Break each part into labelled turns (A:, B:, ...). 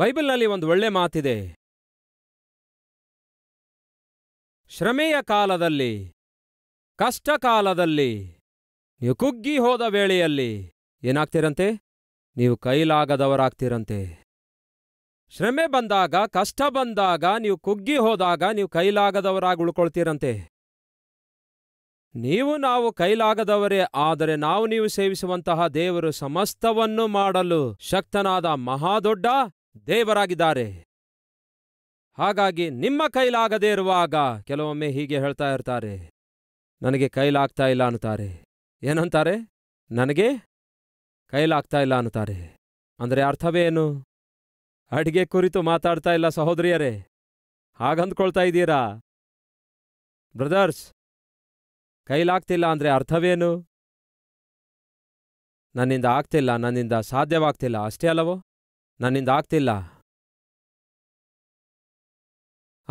A: ಬೈಬಲ್ನಲ್ಲಿ ಒಂದು ಒಳ್ಳೆ ಮಾತಿದೆ ಶ್ರಮೆಯ ಕಾಲದಲ್ಲಿ ಕಷ್ಟ ಕಾಲದಲ್ಲಿ ನೀವು ಕುಗ್ಗಿ ಹೋದ ವೇಳೆಯಲ್ಲಿ ಏನಾಗ್ತೀರಂತೆ ನೀವು ಕೈಲಾಗದವರಾಗ್ತೀರಂತೆ ಶ್ರಮೆ ಬಂದಾಗ ಕಷ್ಟ ಬಂದಾಗ ನೀವು ಕುಗ್ಗಿ ಹೋದಾಗ ನೀವು ಕೈಲಾಗದವರಾಗಿ ಉಳ್ಕೊಳ್ತೀರಂತೆ ನೀವು ನಾವು ಕೈಲಾಗದವರೇ ಆದರೆ ನಾವು ನೀವು ಸೇವಿಸುವಂತಹ ದೇವರು ಸಮಸ್ತವನ್ನು ಮಾಡಲು ಶಕ್ತನಾದ ಮಹಾದೊಡ್ಡ ದೇವರಾಗಿದ್ದಾರೆ ಹಾಗಾಗಿ ನಿಮ್ಮ ಕೈಲಾಗದೇ ಇರುವಾಗ ಕೆಲವೊಮ್ಮೆ ಹೀಗೆ ಹೇಳ್ತಾ ಇರ್ತಾರೆ ನನಗೆ ಕೈಲಾಗ್ತಾ ಇಲ್ಲ ಅನ್ನುತ್ತಾರೆ ಏನಂತಾರೆ ನನಗೆ ಕೈಲಾಗ್ತಾ ಇಲ್ಲ ಅನ್ನುತ್ತಾರೆ ಅಂದರೆ ಅರ್ಥವೇನು ಅಡಿಗೆ ಕುರಿತು ಮಾತಾಡ್ತಾ ಇಲ್ಲ ಸಹೋದರಿಯರೇ ಹಾಗಂದ್ಕೊಳ್ತಾ ಇದ್ದೀರಾ ಬ್ರದರ್ಸ್ ಕೈಲಾಗ್ತಿಲ್ಲ ಅಂದರೆ ಅರ್ಥವೇನು ನನ್ನಿಂದ ಆಗ್ತಿಲ್ಲ ನನ್ನಿಂದ ಸಾಧ್ಯವಾಗ್ತಿಲ್ಲ ಅಷ್ಟೇ ಅಲ್ಲವೋ ನನ್ನಿಂದ ಆಗ್ತಿಲ್ಲ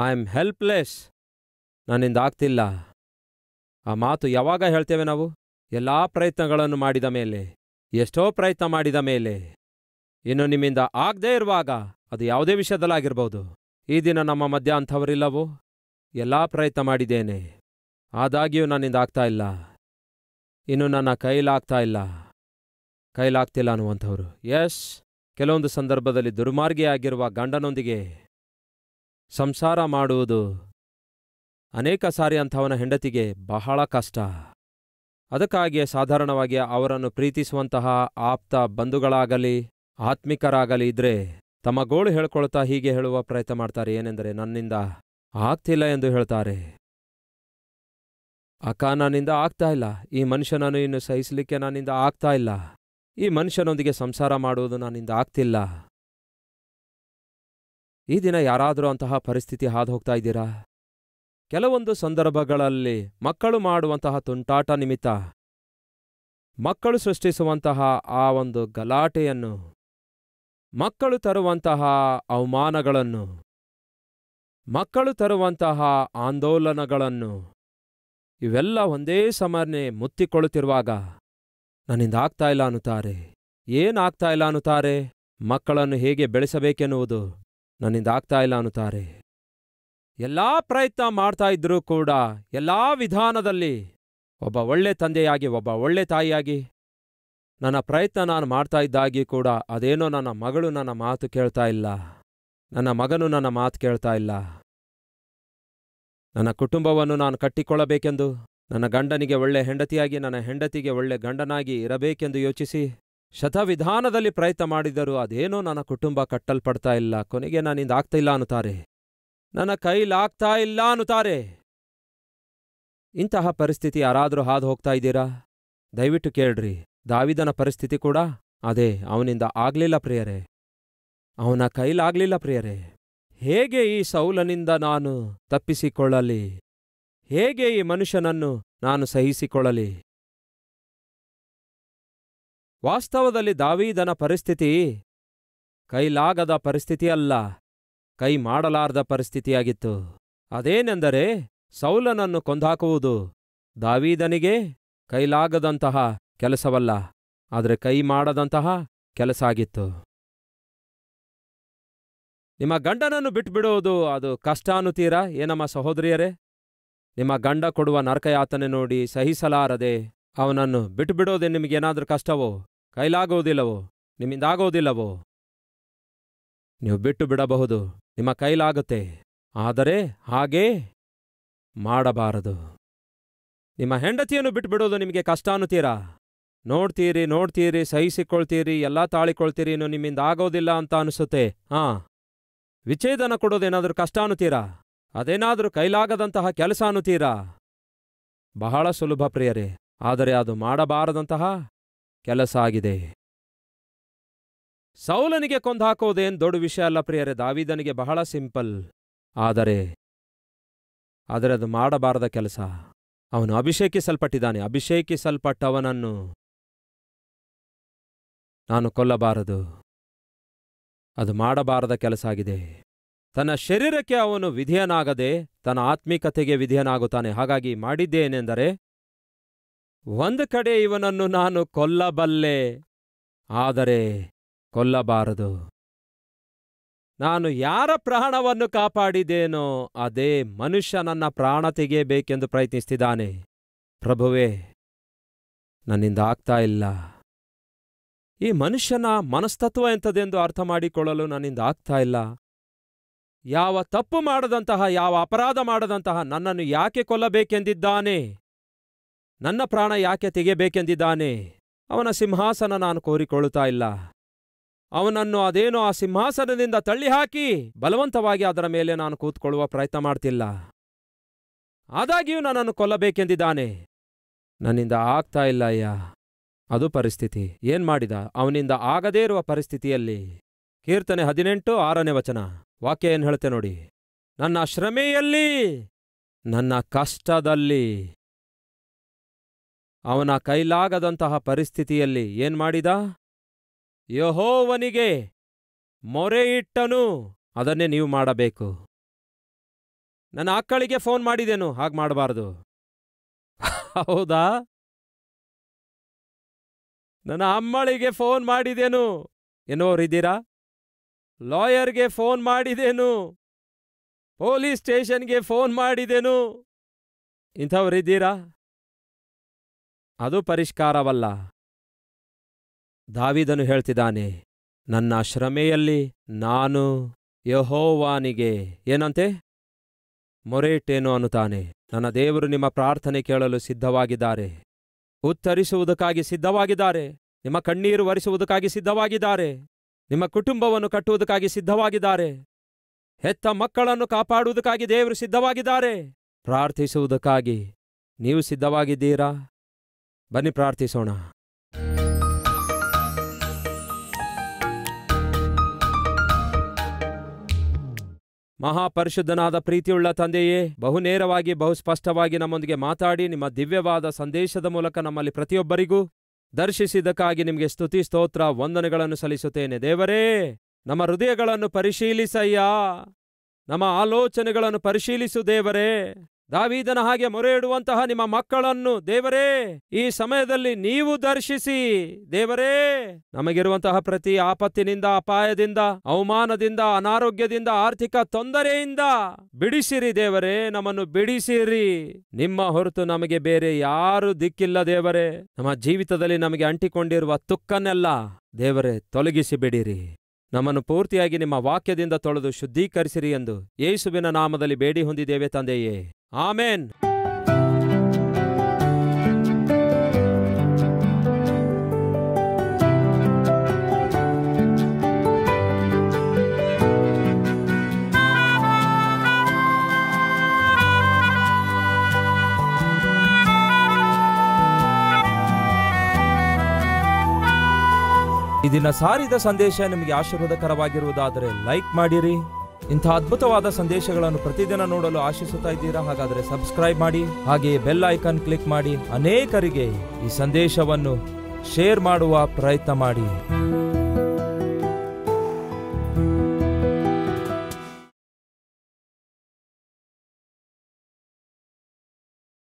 A: ಐ ಆಮ್ ಹೆಲ್ಪ್ಲೆಸ್ ನನ್ನಿಂದ ಆಗ್ತಿಲ್ಲ ಆ ಮಾತು ಯಾವಾಗ ಹೇಳ್ತೇವೆ ನಾವು ಎಲ್ಲ ಪ್ರಯತ್ನಗಳನ್ನು ಮಾಡಿದ ಮೇಲೆ ಎಷ್ಟೋ ಪ್ರಯತ್ನ ಮಾಡಿದ ಮೇಲೆ ಇನ್ನು ನಿಮ್ಮಿಂದ ಆಗದೇ ಇರುವಾಗ ಅದು ಯಾವುದೇ ವಿಷಯದಲ್ಲಾಗಿರ್ಬೋದು ಈ ದಿನ ನಮ್ಮ ಮಧ್ಯ ಅಂಥವರಿಲ್ಲವೋ ಎಲ್ಲ ಪ್ರಯತ್ನ ಮಾಡಿದ್ದೇನೆ ಆದಾಗ್ಯೂ ನನ್ನಿಂದ ಆಗ್ತಾ ಇಲ್ಲ ಇನ್ನು ನನ್ನ ಕೈಲಾಗ್ತಾ ಇಲ್ಲ ಕೈಲಾಗ್ತಿಲ್ಲ ಅನ್ನುವಂಥವ್ರು ಯಶ್ ಕೆಲವೊಂದು ಸಂದರ್ಭದಲ್ಲಿ ದುರ್ಮಾರ್ಗಿಯಾಗಿರುವ ಗಂಡನೊಂದಿಗೆ ಸಂಸಾರ ಮಾಡುವುದು ಅನೇಕ ಸಾರಿ ಅಂಥವನ ಹೆಂಡತಿಗೆ ಬಹಳ ಕಷ್ಟ ಅದಕ್ಕಾಗಿಯೇ ಸಾಧಾರಣವಾಗಿ ಅವರನ್ನು ಪ್ರೀತಿಸುವಂತಹ ಆಪ್ತ ಬಂಧುಗಳಾಗಲಿ ಆತ್ಮಿಕರಾಗಲಿ ಇದ್ರೆ ತಮ್ಮ ಗೋಳು ಹೇಳ್ಕೊಳ್ತಾ ಹೀಗೆ ಹೇಳುವ ಪ್ರಯತ್ನ ಮಾಡ್ತಾರೆ ಏನೆಂದರೆ ನನ್ನಿಂದ ಆಗ್ತಿಲ್ಲ ಎಂದು ಹೇಳ್ತಾರೆ ಅಕ್ಕ ನನ್ನಿಂದ ಆಗ್ತಾ ಇಲ್ಲ ಈ ಮನುಷ್ಯನನ್ನು ಇನ್ನು ಸಹಿಸಲಿಕ್ಕೆ ನನ್ನಿಂದ ಆಗ್ತಾ ಇಲ್ಲ ಈ ಮನುಷ್ಯನೊಂದಿಗೆ ಸಂಸಾರ ಮಾಡುವುದು ನನ್ನಿಂದ ಆಗ್ತಿಲ್ಲ ಈ ದಿನ ಯಾರಾದರೂ ಅಂತಹ ಪರಿಸ್ಥಿತಿ ಹಾದು ಹೋಗ್ತಾ ಇದ್ದೀರಾ ಕೆಲವೊಂದು ಸಂದರ್ಭಗಳಲ್ಲಿ ಮಕ್ಕಳು ಮಾಡುವಂತಹ ತುಂಟಾಟ ನಿಮಿತ್ತ ಮಕ್ಕಳು ಸೃಷ್ಟಿಸುವಂತಹ ಆ ಒಂದು ಗಲಾಟೆಯನ್ನು ಮಕ್ಕಳು ತರುವಂತಹ ಅವಮಾನಗಳನ್ನು ಮಕ್ಕಳು ತರುವಂತಹ ಆಂದೋಲನಗಳನ್ನು ಇವೆಲ್ಲ ಒಂದೇ ಸಮನೆ ಮುತ್ತಿಕೊಳ್ಳುತ್ತಿರುವಾಗ ನನ್ನಿಂದ ಆಗ್ತಾ ಇಲ್ಲ ಅನ್ನುತ್ತಾರೆ ಏನಾಗ್ತಾ ಇಲ್ಲ ಅನ್ನುತ್ತಾರೆ ಮಕ್ಕಳನ್ನು ಹೇಗೆ ಬೆಳೆಸಬೇಕೆನ್ನುವುದು ನನ್ನಿಂದ ಆಗ್ತಾ ಇಲ್ಲ ಅನ್ನುತ್ತಾರೆ ಎಲ್ಲ ಪ್ರಯತ್ನ ಮಾಡ್ತಾ ಇದ್ರೂ ಕೂಡ ಎಲ್ಲ ವಿಧಾನದಲ್ಲಿ ಒಬ್ಬ ಒಳ್ಳೆ ತಂದೆಯಾಗಿ ಒಬ್ಬ ಒಳ್ಳೆ ತಾಯಿಯಾಗಿ ನನ್ನ ಪ್ರಯತ್ನ ನಾನು ಮಾಡ್ತಾ ಇದ್ದಾಗಿ ಕೂಡ ಅದೇನೋ ನನ್ನ ಮಗಳು ನನ್ನ ಮಾತು ಕೇಳ್ತಾ ಇಲ್ಲ ನನ್ನ ಮಗನು ನನ್ನ ಮಾತು ಕೇಳ್ತಾ ಇಲ್ಲ ನನ್ನ ಕುಟುಂಬವನ್ನು ನಾನು ಕಟ್ಟಿಕೊಳ್ಳಬೇಕೆಂದು ನನ್ನ ಗಂಡನಿಗೆ ಒಳ್ಳೆ ಹೆಂಡತಿಯಾಗಿ ನನ್ನ ಹೆಂಡತಿಗೆ ಒಳ್ಳೆ ಗಂಡನಾಗಿ ಇರಬೇಕೆಂದು ಯೋಚಿಸಿ ಶತವಿಧಾನದಲ್ಲಿ ಪ್ರಯತ್ನ ಮಾಡಿದರೂ ಅದೇನೋ ನನ್ನ ಕುಟುಂಬ ಕಟ್ಟಲ್ಪಡ್ತಾ ಇಲ್ಲ ಕೊನೆಗೆ ನಾನಿಂದ ಆಗ್ತಾ ಇಲ್ಲ ಅನ್ನುತ್ತಾರೆ ನನ್ನ ಕೈಲಾಗ್ತಾ ಇಲ್ಲ ಅನ್ನುತ್ತಾರೆ ಇಂತಹ ಪರಿಸ್ಥಿತಿ ಯಾರಾದರೂ ಹಾದು ಹೋಗ್ತಾ ಇದ್ದೀರಾ ದಯವಿಟ್ಟು ಕೇಳ್ರಿ ದಾವಿದನ ಪರಿಸ್ಥಿತಿ ಕೂಡ ಅದೇ ಅವನಿಂದ ಆಗ್ಲಿಲ್ಲ ಪ್ರಿಯರೇ ಅವನ ಕೈಲಾಗ್ಲಿಲ್ಲ ಪ್ರಿಯರೇ ಹೇಗೆ ಈ ಸೌಲನಿಂದ ನಾನು ತಪ್ಪಿಸಿಕೊಳ್ಳಲಿ ಹೇಗೆ ಈ ಮನುಷ್ಯನನ್ನು ನಾನು ಸಹಿಸಿಕೊಳ್ಳಲಿ ವಾಸ್ತವದಲ್ಲಿ ದಾವೀದನ ಪರಿಸ್ಥಿತಿ ಕೈಲಾಗದ ಪರಿಸ್ಥಿತಿಯಲ್ಲ ಕೈ ಮಾಡಲಾರದ ಪರಿಸ್ಥಿತಿಯಾಗಿತ್ತು ಅದೇನೆಂದರೆ ಸೌಲನನ್ನು ಕೊಂದಾಕುವುದು ದಾವೀದನಿಗೆ ಕೈಲಾಗದಂತಹ ಕೆಲಸವಲ್ಲ ಆದರೆ ಕೈ ಮಾಡದಂತಹ ಕೆಲಸ ಆಗಿತ್ತು ನಿಮ್ಮ ಗಂಡನನ್ನು ಬಿಟ್ಬಿಡೋದು ಅದು ಕಷ್ಟ ಅನ್ನುತ್ತೀರಾ ಏನಮ್ಮ ಸಹೋದರಿಯರೇ ನಿಮ್ಮ ಗಂಡ ಕೊಡುವ ನರಕಯಾತನೆ ನೋಡಿ ಸಹಿಸಲಾರದೆ ಅವನನ್ನು ಬಿಟ್ಬಿಡೋದೆ ನಿಮಗೇನಾದರೂ ಕಷ್ಟವೋ ಕೈಲಾಗೋದಿಲ್ಲವೋ ನಿಮ್ಮಿಂದಾಗೋದಿಲ್ಲವೋ ನೀವು ಬಿಟ್ಟು ಬಿಡಬಹುದು ನಿಮ್ಮ ಕೈಲಾಗುತ್ತೆ ಆದರೆ ಹಾಗೇ ಮಾಡಬಾರದು ನಿಮ್ಮ ಹೆಂಡತಿಯನ್ನು ಬಿಟ್ಬಿಡೋದು ನಿಮಗೆ ಕಷ್ಟ ಅನ್ನುತ್ತೀರಾ ನೋಡ್ತೀರಿ ನೋಡ್ತೀರಿ ಸಹಿಸಿಕೊಳ್ತೀರಿ ಎಲ್ಲ ತಾಳಿಕೊಳ್ತೀರಿ ಇನ್ನು ನಿಮ್ಮಿಂದ ಆಗೋದಿಲ್ಲ ಅಂತ ಅನಿಸುತ್ತೆ ಹಾಂ ವಿಚ್ಛೇದನ ಕೊಡೋದೇನಾದರೂ ಕಷ್ಟ ಅನ್ನುತ್ತೀರಾ ಅದೇನಾದರೂ ಕೈಲಾಗದಂತಹ ಕೆಲಸ ಅನ್ನುತ್ತೀರಾ ಬಹಳ ಸುಲಭ ಪ್ರಿಯರೇ ಆದರೆ ಅದು ಮಾಡಬಾರದಂತಹ ಕೆಲಸ ಆಗಿದೆ ಸೌಲನಿಗೆ ಕೊಂದಾಕೋದೇನು ದೊಡ್ಡ ವಿಷಯ ಅಲ್ಲ ಪ್ರಿಯರೇ ದಾವಿದನಿಗೆ ಬಹಳ ಸಿಂಪಲ್ ಆದರೆ ಆದರೆ ಅದು ಮಾಡಬಾರದ ಕೆಲಸ ಅವನು ಅಭಿಷೇಕಿಸಲ್ಪಟ್ಟಿದ್ದಾನೆ ಅಭಿಷೇಕಿಸಲ್ಪಟ್ಟವನನ್ನು ನಾನು ಕೊಲ್ಲಬಾರದು ಅದು ಮಾಡಬಾರದ ಕೆಲಸ ಆಗಿದೆ ತನ್ನ ಶರೀರಕ್ಕೆ ಅವನು ವಿಧಿಯನಾಗದೆ ತನ್ನ ಆತ್ಮಿಕತೆಗೆ ವಿಧಿಯನಾಗುತ್ತಾನೆ ಹಾಗಾಗಿ ಮಾಡಿದ್ದೇನೆಂದರೆ ಒಂದು ಕಡೆ ಇವನನ್ನು ನಾನು ಕೊಲ್ಲಬಲ್ಲೆ ಆದರೆ ಕೊಲ್ಲಬಾರದು ನಾನು ಯಾರ ಪ್ರಾಣವನ್ನು ಕಾಪಾಡಿದೇನೋ ಅದೇ ಮನುಷ್ಯ ನನ್ನ ಪ್ರಾಣ ತೆಗೆಯಬೇಕೆಂದು ಪ್ರಯತ್ನಿಸ್ತಿದ್ದಾನೆ ಪ್ರಭುವೇ ನನ್ನಿಂದ ಆಗ್ತಾ ಇಲ್ಲ ಈ ಮನುಷ್ಯನ ಮನಸ್ತತ್ವ ಎಂಥದೆಂದು ಅರ್ಥ ಮಾಡಿಕೊಳ್ಳಲು ನನ್ನಿಂದ ಆಗ್ತಾ ಇಲ್ಲ ಯಾವ ತಪ್ಪು ಮಾಡದಂತಹ ಯಾವ ಅಪರಾಧ ಮಾಡದಂತಹ ನನ್ನನ್ನು ಯಾಕೆ ಕೊಲ್ಲಬೇಕೆಂದಿದ್ದಾನೆ ನನ್ನ ಪ್ರಾಣ ಯಾಕೆ ತೆಗೆಯಬೇಕೆಂದಿದ್ದಾನೆ ಅವನ ಸಿಂಹಾಸನ ನಾನು ಕೋರಿಕೊಳ್ಳುತ್ತಾ ಇಲ್ಲ ಅವನನ್ನು ಅದೇನೋ ಆ ಸಿಂಹಾಸನದಿಂದ ತಳ್ಳಿಹಾಕಿ ಬಲವಂತವಾಗಿ ಅದರ ಮೇಲೆ ನಾನು ಕೂತ್ಕೊಳ್ಳುವ ಪ್ರಯತ್ನ ಮಾಡ್ತಿಲ್ಲ ಆದಾಗ್ಯೂ ನನ್ನನ್ನು ಕೊಲ್ಲಬೇಕೆಂದಿದ್ದಾನೆ ನನ್ನಿಂದ ಆಗ್ತಾ ಇಲ್ಲ ಅಯ್ಯ ಅದು ಪರಿಸ್ಥಿತಿ ಏನ್ ಮಾಡಿದ ಅವನಿಂದ ಆಗದೇ ಇರುವ ಪರಿಸ್ಥಿತಿಯಲ್ಲಿ ಕೀರ್ತನೆ ಹದಿನೆಂಟು ಆರನೇ ವಚನ ವಾಕ್ಯ ಏನ್ ಹೇಳುತ್ತೆ ನೋಡಿ ನನ್ನ ಶ್ರಮೆಯಲ್ಲಿ ನನ್ನ ಕಷ್ಟದಲ್ಲಿ ಅವನ ಕೈಲಾಗದಂತಹ ಪರಿಸ್ಥಿತಿಯಲ್ಲಿ ಏನ್ ಮಾಡಿದ ಯಹೋವನಿಗೆ ಇಟ್ಟನು ಅದನ್ನೇ ನೀವು ಮಾಡಬೇಕು ನನ್ನ ಅಕ್ಕಳಿಗೆ ಫೋನ್ ಮಾಡಿದೆನು ಹಾಗೆ ಮಾಡಬಾರದು ಹೌದಾ ನನ್ನ ಅಮ್ಮಳಿಗೆ ಫೋನ್ ಮಾಡಿದೆನು ಎನ್ನುವರಿದ್ದೀರಾ ಲಾಯರ್ಗೆ ಫೋನ್ ಮಾಡಿದೆನು ಪೊಲೀಸ್ ಸ್ಟೇಷನ್ಗೆ ಫೋನ್ ಮಾಡಿದೆನು ಇಂಥವರಿದ್ದೀರಾ ಅದು ಪರಿಷ್ಕಾರವಲ್ಲ ದಾವಿದನು ಹೇಳ್ತಿದ್ದಾನೆ ನನ್ನ ಶ್ರಮೆಯಲ್ಲಿ ನಾನು ಯಹೋವಾನಿಗೆ ಏನಂತೆ ಮೊರೇಟೇನು ಅನ್ನುತ್ತಾನೆ ನನ್ನ ದೇವರು ನಿಮ್ಮ ಪ್ರಾರ್ಥನೆ ಕೇಳಲು ಸಿದ್ಧವಾಗಿದ್ದಾರೆ ಉತ್ತರಿಸುವುದಕ್ಕಾಗಿ ಸಿದ್ಧವಾಗಿದ್ದಾರೆ ನಿಮ್ಮ ಕಣ್ಣೀರು ಒರೆಸುವುದಕ್ಕಾಗಿ ಸಿದ್ಧವಾಗಿದ್ದಾರೆ ನಿಮ್ಮ ಕುಟುಂಬವನ್ನು ಕಟ್ಟುವುದಕ್ಕಾಗಿ ಸಿದ್ಧವಾಗಿದ್ದಾರೆ ಹೆತ್ತ ಮಕ್ಕಳನ್ನು ಕಾಪಾಡುವುದಕ್ಕಾಗಿ ದೇವರು ಸಿದ್ಧವಾಗಿದ್ದಾರೆ ಪ್ರಾರ್ಥಿಸುವುದಕ್ಕಾಗಿ ನೀವು ಸಿದ್ಧವಾಗಿದ್ದೀರಾ ಬನ್ನಿ ಪ್ರಾರ್ಥಿಸೋಣ ಮಹಾಪರಿಶುದ್ಧನಾದ ಪ್ರೀತಿಯುಳ್ಳ ತಂದೆಯೇ ಬಹುನೇರವಾಗಿ ಬಹುಸ್ಪಷ್ಟವಾಗಿ ನಮ್ಮೊಂದಿಗೆ ಮಾತಾಡಿ ನಿಮ್ಮ ದಿವ್ಯವಾದ ಸಂದೇಶದ ಮೂಲಕ ನಮ್ಮಲ್ಲಿ ಪ್ರತಿಯೊಬ್ಬರಿಗೂ ದರ್ಶಿಸಿದ್ದಕ್ಕಾಗಿ ನಿಮಗೆ ಸ್ತುತಿ ಸ್ತೋತ್ರ ವಂದನೆಗಳನ್ನು ಸಲ್ಲಿಸುತ್ತೇನೆ ದೇವರೇ ನಮ್ಮ ಹೃದಯಗಳನ್ನು ಪರಿಶೀಲಿಸಯ್ಯ ನಮ್ಮ ಆಲೋಚನೆಗಳನ್ನು ಪರಿಶೀಲಿಸು ದೇವರೇ ದಾವಿದನ ಹಾಗೆ ಮೊರೆ ಇಡುವಂತಹ ನಿಮ್ಮ ಮಕ್ಕಳನ್ನು ದೇವರೇ ಈ ಸಮಯದಲ್ಲಿ ನೀವು ದರ್ಶಿಸಿ ದೇವರೇ ನಮಗಿರುವಂತಹ ಪ್ರತಿ ಆಪತ್ತಿನಿಂದ ಅಪಾಯದಿಂದ ಅವಮಾನದಿಂದ ಅನಾರೋಗ್ಯದಿಂದ ಆರ್ಥಿಕ ತೊಂದರೆಯಿಂದ ಬಿಡಿಸಿರಿ ದೇವರೇ ನಮ್ಮನ್ನು ಬಿಡಿಸಿರಿ ನಿಮ್ಮ ಹೊರತು ನಮಗೆ ಬೇರೆ ಯಾರು ದಿಕ್ಕಿಲ್ಲ ದೇವರೇ ನಮ್ಮ ಜೀವಿತದಲ್ಲಿ ನಮಗೆ ಅಂಟಿಕೊಂಡಿರುವ ತುಕ್ಕನ್ನೆಲ್ಲ ದೇವರೇ ತೊಲಗಿಸಿ ಬಿಡಿರಿ ನಮ್ಮನ್ನು ಪೂರ್ತಿಯಾಗಿ ನಿಮ್ಮ ವಾಕ್ಯದಿಂದ ತೊಳೆದು ಶುದ್ಧೀಕರಿಸಿರಿ ಎಂದು ಯೇಸುವಿನ ನಾಮದಲ್ಲಿ ಬೇಡಿ ಹೊಂದಿದ್ದೇವೆ ತಂದೆಯೇ ಆಮೇನ್ ಇದನ್ನ ಸಾರಿದ ಸಂದೇಶ ನಿಮಗೆ ಆಶೀರ್ವಾದಕರವಾಗಿರುವುದಾದರೆ ಲೈಕ್ ಮಾಡಿರಿ ಇಂಥ ಅದ್ಭುತವಾದ ಸಂದೇಶಗಳನ್ನು ಪ್ರತಿದಿನ ನೋಡಲು ಆಶಿಸುತ್ತಾ ಇದ್ದೀರಾ ಹಾಗಾದರೆ ಸಬ್ಸ್ಕ್ರೈಬ್ ಮಾಡಿ ಹಾಗೆಯೇ ಬೆಲ್ ಐಕಾನ್ ಕ್ಲಿಕ್ ಮಾಡಿ ಅನೇಕರಿಗೆ ಈ ಸಂದೇಶವನ್ನು ಶೇರ್ ಮಾಡುವ ಪ್ರಯತ್ನ ಮಾಡಿ